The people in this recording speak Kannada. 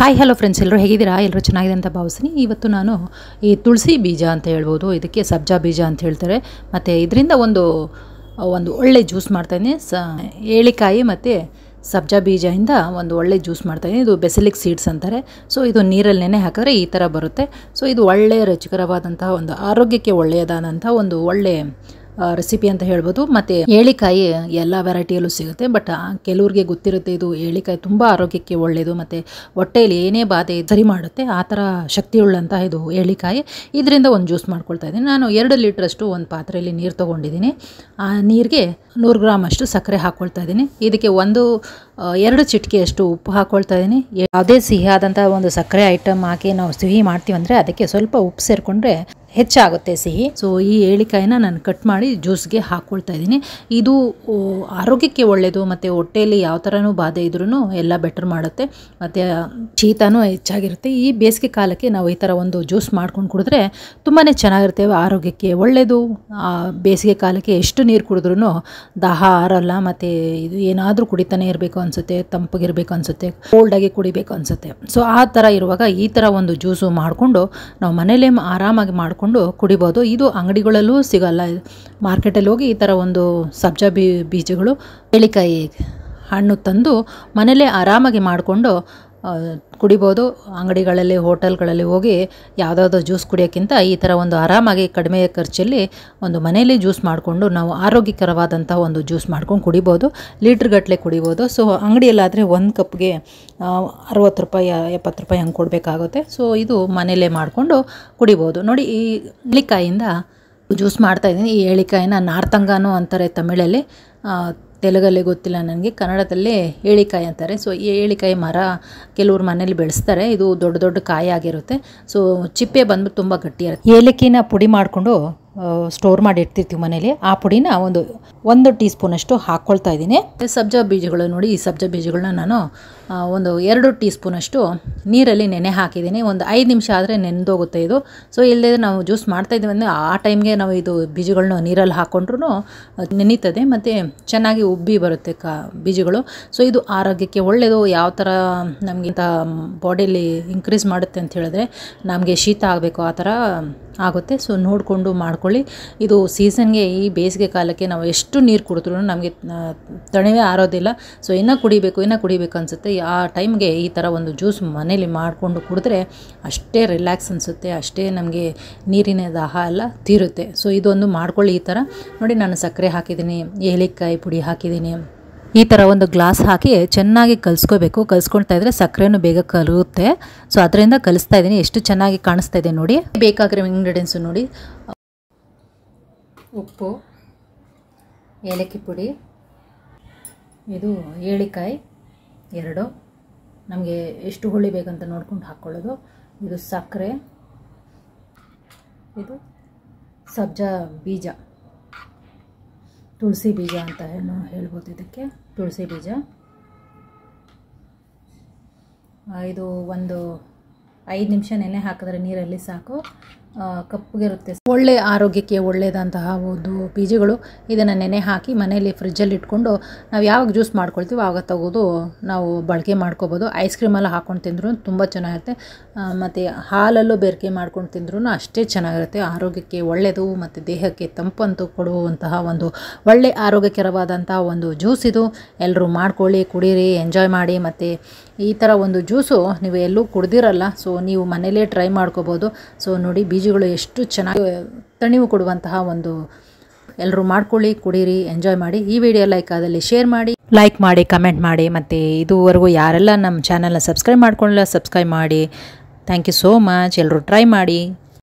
ಹಾಯ್ ಹಲೋ ಫ್ರೆಂಡ್ಸ್ ಎಲ್ಲರೂ ಹೇಗಿದ್ದೀರಾ ಎಲ್ಲರೂ ಚೆನ್ನಾಗಿದೆ ಅಂತ ಭಾವಿಸ್ತೀನಿ ಇವತ್ತು ನಾನು ಈ ತುಳಸಿ ಬೀಜ ಅಂತ ಹೇಳ್ಬೋದು ಇದಕ್ಕೆ ಸಬ್ಜಾ ಬೀಜ ಅಂತ ಹೇಳ್ತಾರೆ ಮತ್ತು ಇದರಿಂದ ಒಂದು ಒಂದು ಒಳ್ಳೆ ಜ್ಯೂಸ್ ಮಾಡ್ತಾಯಿದ್ದೀನಿ ಸ ಏಳಿಕಾಯಿ ಮತ್ತು ಸಬ್ಜಾ ಬೀಜದಿಂದ ಒಂದು ಒಳ್ಳೆ ಜ್ಯೂಸ್ ಮಾಡ್ತಾಯಿದ್ದೀನಿ ಇದು ಬೆಸಲಿಕ್ ಸೀಡ್ಸ್ ಅಂತಾರೆ ಸೊ ಇದು ನೀರಲ್ಲಿ ನೆನೆ ಹಾಕಿದ್ರೆ ಈ ಥರ ಬರುತ್ತೆ ಸೊ ಇದು ಒಳ್ಳೆಯ ರುಚಿಕರವಾದಂತಹ ಒಂದು ಆರೋಗ್ಯಕ್ಕೆ ಒಳ್ಳೆಯದಾದಂಥ ಒಂದು ಒಳ್ಳೆಯ ರೆಸಿಪಿ ಅಂತ ಹೇಳ್ಬೋದು ಮತ್ತು ಏಳಿಕಾಯಿ ಎಲ್ಲ ವೆರೈಟಿಯಲ್ಲೂ ಸಿಗುತ್ತೆ ಬಟ್ ಕೆಲವ್ರಿಗೆ ಗೊತ್ತಿರುತ್ತೆ ಇದು ಏಳಿಕಾಯಿ ತುಂಬ ಆರೋಗ್ಯಕ್ಕೆ ಒಳ್ಳೆಯದು ಮತ್ತು ಹೊಟ್ಟೆಯಲ್ಲಿ ಏನೇ ಬಾಧೆ ಸರಿ ಮಾಡುತ್ತೆ ಆ ಥರ ಶಕ್ತಿಯುಳ್ಳಂತಹ ಇದು ಏಳಿಕಾಯಿ ಇದರಿಂದ ಒಂದು ಜ್ಯೂಸ್ ಮಾಡ್ಕೊಳ್ತಾ ಇದ್ದೀನಿ ನಾನು ಎರಡು ಲೀಟ್ರಷ್ಟು ಒಂದು ಪಾತ್ರೆಯಲ್ಲಿ ನೀರು ತೊಗೊಂಡಿದ್ದೀನಿ ಆ ನೀರಿಗೆ ನೂರು ಗ್ರಾಮ್ ಅಷ್ಟು ಸಕ್ಕರೆ ಹಾಕ್ಕೊಳ್ತಾ ಇದ್ದೀನಿ ಇದಕ್ಕೆ ಒಂದು ಎರಡು ಚಿಟಿಕೆಯಷ್ಟು ಉಪ್ಪು ಹಾಕ್ಕೊಳ್ತಾ ಇದ್ದೀನಿ ಯಾವುದೇ ಸಿಹಿಯಾದಂಥ ಒಂದು ಸಕ್ಕರೆ ಐಟಮ್ ಹಾಕಿ ನಾವು ಸಿಹಿ ಮಾಡ್ತೀವಂದರೆ ಅದಕ್ಕೆ ಸ್ವಲ್ಪ ಉಪ್ಪು ಸೇರಿಕೊಂಡ್ರೆ ಹೆಚ್ಚಾಗುತ್ತೆ ಸಿಹಿ ಸೊ ಈ ಏಳಿಕಾಯಿನ ನಾನು ಕಟ್ ಮಾಡಿ ಜ್ಯೂಸ್ಗೆ ಹಾಕ್ಕೊಳ್ತಾ ಇದ್ದೀನಿ ಇದು ಆರೋಗ್ಯಕ್ಕೆ ಒಳ್ಳೆಯದು ಮತ್ತು ಹೊಟ್ಟೆಯಲ್ಲಿ ಯಾವ ಥರನೂ ಬಾಧೆ ಇದ್ರೂ ಎಲ್ಲ ಬೆಟರ್ ಮಾಡುತ್ತೆ ಮತ್ತು ಶೀತನೂ ಹೆಚ್ಚಾಗಿರುತ್ತೆ ಈ ಬೇಸಿಗೆ ಕಾಲಕ್ಕೆ ನಾವು ಈ ಥರ ಒಂದು ಜ್ಯೂಸ್ ಮಾಡ್ಕೊಂಡು ಕುಡಿದ್ರೆ ತುಂಬಾ ಚೆನ್ನಾಗಿರುತ್ತೆ ಆರೋಗ್ಯಕ್ಕೆ ಒಳ್ಳೆಯದು ಬೇಸಿಗೆ ಕಾಲಕ್ಕೆ ಎಷ್ಟು ನೀರು ಕುಡಿದ್ರೂ ದಾಹ ಆರಲ್ಲ ಮತ್ತು ಇದು ಏನಾದರೂ ಕುಡಿತಾನೆ ಇರಬೇಕು ಅನಿಸುತ್ತೆ ತಂಪಗಿರಬೇಕು ಅನಿಸುತ್ತೆ ಕೋಲ್ಡಾಗಿ ಕುಡಿಬೇಕು ಅನಿಸುತ್ತೆ ಸೊ ಆ ಥರ ಇರುವಾಗ ಈ ಥರ ಒಂದು ಜ್ಯೂಸು ಮಾಡಿಕೊಂಡು ನಾವು ಮನೇಲೇ ಆರಾಮಾಗಿ ಮಾಡ್ಕೊಂಡು ಮಾಡಿಕೊಂಡು ಕುಡಿಬೋದು ಇದು ಅಂಗಡಿಗಳಲ್ಲೂ ಸಿಗಲ್ಲ ಮಾರ್ಕೆಟಲ್ಲಿ ಹೋಗಿ ಈ ಥರ ಒಂದು ಸಬ್ಜಾ ಬೀಜಗಳು ಬೆಳೆಕಾಯಿ ಹಣ್ಣು ತಂದು ಮನೇಲೇ ಆರಾಮಾಗಿ ಮಾಡಿಕೊಂಡು ಕುಡಿಬೋದು ಅಂಗಡಿಗಳಲ್ಲಿ ಹೋಟೆಲ್ಗಳಲ್ಲಿ ಹೋಗಿ ಯಾವುದಾದ್ರು ಜ್ಯೂಸ್ ಕುಡಿಯೋಕ್ಕಿಂತ ಈ ಥರ ಒಂದು ಆರಾಮಾಗಿ ಕಡಿಮೆ ಖರ್ಚಲ್ಲಿ ಒಂದು ಮನೆಯಲ್ಲಿ ಜ್ಯೂಸ್ ಮಾಡಿಕೊಂಡು ನಾವು ಆರೋಗ್ಯಕರವಾದಂಥ ಒಂದು ಜ್ಯೂಸ್ ಮಾಡ್ಕೊಂಡು ಕುಡಿಬೋದು ಲೀಟ್ರ್ಗಟ್ಟಲೆ ಕುಡಿಬೋದು ಸೊ ಅಂಗಡಿಯಲ್ಲಾದರೆ ಒಂದು ಕಪ್ಗೆ ಅರುವತ್ತು ರೂಪಾಯಿ ಎಪ್ಪತ್ತು ರೂಪಾಯಿ ಹಂಗೆ ಕೊಡಬೇಕಾಗುತ್ತೆ ಸೊ ಇದು ಮನೆಯಲ್ಲೇ ಮಾಡಿಕೊಂಡು ಕುಡಿಬೋದು ನೋಡಿ ಈ ಎಳಿಕಾಯಿಂದ ಜ್ಯೂಸ್ ಮಾಡ್ತಾಯಿದ್ದೀನಿ ಈ ಎಳಿಕಾಯಿನ ನಾರ್ತಂಗಾನು ಅಂತಾರೆ ತಮಿಳಲ್ಲಿ ತೆಲುಗಲ್ಲಿ ಗೊತ್ತಿಲ್ಲ ನನಗೆ ಕನ್ನಡದಲ್ಲಿ ಏಳಿಕಾಯಿ ಅಂತಾರೆ ಸೊ ಈ ಏಳಿಕಾಯಿ ಮರ ಕೆಲವ್ರ ಮನೇಲಿ ಬೆಳೆಸ್ತಾರೆ ಇದು ದೊಡ್ಡ ದೊಡ್ಡ ಕಾಯಿ ಆಗಿರುತ್ತೆ ಸೊ ಚಿಪ್ಪೆ ಬಂದ್ಬಿಟ್ಟು ತುಂಬ ಗಟ್ಟಿಯಾಗುತ್ತೆ ಏಲಕ್ಕಿನ ಪುಡಿ ಮಾಡಿಕೊಂಡು ಸ್ಟೋರ್ ಮಾಡಿ ಇಡ್ತಿರ್ತೀವಿ ಮನೇಲಿ ಆ ಪುಡಿನ ಒಂದು ಒಂದು ಟೀ ಸ್ಪೂನಷ್ಟು ಹಾಕ್ಕೊಳ್ತಾ ಇದ್ದೀನಿ ಸಬ್ಜಾ ಬೀಜಗಳು ನೋಡಿ ಈ ಸಬ್ಜಾ ಬೀಜಗಳನ್ನ ನಾನು ಒಂದು ಎರಡು ಟೀ ಸ್ಪೂನಷ್ಟು ನೀರಲ್ಲಿ ನೆನೆ ಹಾಕಿದ್ದೀನಿ ಒಂದು ಐದು ನಿಮಿಷ ಆದರೆ ನೆನೆದೋಗುತ್ತೆ ಇದು ಸೊ ಇಲ್ಲದೆ ನಾವು ಜ್ಯೂಸ್ ಮಾಡ್ತಾ ಇದ್ದೀವಿ ಅಂದರೆ ಆ ಟೈಮ್ಗೆ ನಾವು ಇದು ಬೀಜಗಳನ್ನ ನೀರಲ್ಲಿ ಹಾಕ್ಕೊಂಡ್ರೂ ನೆನೀತದೆ ಮತ್ತು ಚೆನ್ನಾಗಿ ಉಬ್ಬಿ ಬರುತ್ತೆ ಕ ಬೀಜಗಳು ಸೊ ಇದು ಆರೋಗ್ಯಕ್ಕೆ ಒಳ್ಳೆಯದು ಯಾವ ಥರ ನಮಗಿಂತ ಬಾಡಿಯಲ್ಲಿ ಇನ್ಕ್ರೀಸ್ ಮಾಡುತ್ತೆ ಅಂತ ಹೇಳಿದ್ರೆ ನಮಗೆ ಶೀತ ಆಗಬೇಕು ಆ ಥರ ಆಗುತ್ತೆ ಸೊ ನೋಡಿಕೊಂಡು ಮಾಡ್ಕೊಳ್ಳಿ ಇದು ಸೀಸನ್ಗೆ ಈ ಬೇಸಿಗೆ ಕಾಲಕ್ಕೆ ನಾವು ಎಷ್ಟು ನೀರು ಕುಡಿದ್ರೂ ನಮಗೆ ತಣಿವೆ ಆರೋದಿಲ್ಲ ಸೊ ಇನ್ನೂ ಕುಡಿಬೇಕು ಇನ್ನೂ ಕುಡಿಬೇಕು ಅನಿಸುತ್ತೆ ಆ ಟೈಮ್ಗೆ ಈ ಥರ ಒಂದು ಜ್ಯೂಸ್ ಮನೇಲಿ ಮಾಡಿಕೊಂಡು ಕುಡಿದ್ರೆ ಅಷ್ಟೇ ರಿಲ್ಯಾಕ್ಸ್ ಅನಿಸುತ್ತೆ ಅಷ್ಟೇ ನಮಗೆ ನೀರಿನ ದಾಹ ಎಲ್ಲ ತೀರುತ್ತೆ ಸೊ ಇದೊಂದು ಮಾಡ್ಕೊಳ್ಳಿ ಈ ಥರ ನೋಡಿ ನಾನು ಸಕ್ಕರೆ ಹಾಕಿದ್ದೀನಿ ಏಲಿಕಾಯಿ ಪುಡಿ ಹಾಕಿದ್ದೀನಿ ಈ ಥರ ಒಂದು ಗ್ಲಾಸ್ ಹಾಕಿ ಚೆನ್ನಾಗಿ ಕಲಿಸ್ಕೋಬೇಕು ಕಲಿಸ್ಕೊಳ್ತಾ ಇದ್ರೆ ಸಕ್ಕರೆನೂ ಬೇಗ ಕಲಿಯುತ್ತೆ ಸೊ ಅದರಿಂದ ಕಲಿಸ್ತಾ ಇದ್ದೀನಿ ಎಷ್ಟು ಚೆನ್ನಾಗಿ ಕಾಣಿಸ್ತಾ ಇದೆ ನೋಡಿ ಬೇಕಾಗಿರೋ ಇಂಗ್ರೀಡಿಯೆಂಟ್ಸು ನೋಡಿ ಉಪ್ಪು ಏಲಕ್ಕಿ ಪುಡಿ ಇದು ಏಳಿಕಾಯಿ ಎರಡು ನಮಗೆ ಎಷ್ಟು ಹುಳಿ ಬೇಕಂತ ನೋಡ್ಕೊಂಡು ಹಾಕ್ಕೊಳ್ಳೋದು ಇದು ಸಕ್ಕರೆ ಇದು ಸಬ್ಜಾ ಬೀಜ ತುಳಸಿ ಬೀಜ ಅಂತ ಏನು ಹೇಳ್ಬೋದು ಇದಕ್ಕೆ ತುಳಸಿ ಬೀಜ ಇದು ಒಂದು ಐದು ನಿಮಿಷ ನೆನೆ ಹಾಕಿದ್ರೆ ನೀರಲ್ಲಿ ಸಾಕು ಕಪ್ಪಗಿರುತ್ತೆ ಒಳ್ಳೆ ಆರೋಗ್ಯಕ್ಕೆ ಒಳ್ಳೆಯದಂತಹ ಒಂದು ಬೀಜಗಳು ಇದನ್ನು ನೆನೆ ಹಾಕಿ ಮನೆಯಲ್ಲಿ ಫ್ರಿಜ್ಜಲ್ಲಿ ಇಟ್ಕೊಂಡು ನಾವು ಯಾವಾಗ ಜ್ಯೂಸ್ ಮಾಡ್ಕೊಳ್ತೀವಿ ಆವಾಗ ತೆಗೆದು ನಾವು ಬಳಕೆ ಮಾಡ್ಕೋಬೋದು ಐಸ್ ಕ್ರೀಮೆಲ್ಲ ಹಾಕ್ಕೊಂಡು ತಿಂದರೂ ತುಂಬ ಚೆನ್ನಾಗಿರುತ್ತೆ ಮತ್ತು ಹಾಲಲ್ಲೂ ಬೇರಿಕೆ ಮಾಡ್ಕೊಂಡು ತಿಂದ್ರೂ ಅಷ್ಟೇ ಚೆನ್ನಾಗಿರುತ್ತೆ ಆರೋಗ್ಯಕ್ಕೆ ಒಳ್ಳೆಯದು ಮತ್ತು ದೇಹಕ್ಕೆ ತಂಪಂತು ಕೊಡುವಂತಹ ಒಂದು ಒಳ್ಳೆ ಆರೋಗ್ಯಕರವಾದಂತಹ ಒಂದು ಜ್ಯೂಸ್ ಇದು ಎಲ್ಲರೂ ಮಾಡ್ಕೊಳ್ಳಿ ಕುಡೀರಿ ಎಂಜಾಯ್ ಮಾಡಿ ಮತ್ತು ಈ ಥರ ಒಂದು ಜ್ಯೂಸು ನೀವು ಎಲ್ಲೂ ಕುಡ್ದಿರಲ್ಲ ಸೊ ನೀವು ಮನೇಲೇ ಟ್ರೈ ಮಾಡ್ಕೋಬೋದು ಸೊ ನೋಡಿ ಬೀಜಗಳು ಎಷ್ಟು ಚೆನ್ನಾಗಿ ತಣಿವು ಕೊಡುವಂತಹ ಒಂದು ಎಲ್ಲರೂ ಮಾಡ್ಕೊಳ್ಳಿ ಕುಡೀರಿ ಎಂಜಾಯ್ ಮಾಡಿ ಈ ವಿಡಿಯೋ ಲೈಕ್ ಆದಲ್ಲಿ ಶೇರ್ ಮಾಡಿ ಲೈಕ್ ಮಾಡಿ ಕಮೆಂಟ್ ಮಾಡಿ ಮತ್ತು ಇದುವರೆಗೂ ಯಾರೆಲ್ಲ ನಮ್ಮ ಚಾನಲ್ನ ಸಬ್ಸ್ಕ್ರೈಬ್ ಮಾಡ್ಕೊಳ್ಳಲ್ಲ ಸಬ್ಸ್ಕ್ರೈಬ್ ಮಾಡಿ ಥ್ಯಾಂಕ್ ಯು ಸೋ ಮಚ್ ಎಲ್ಲರೂ ಟ್ರೈ ಮಾಡಿ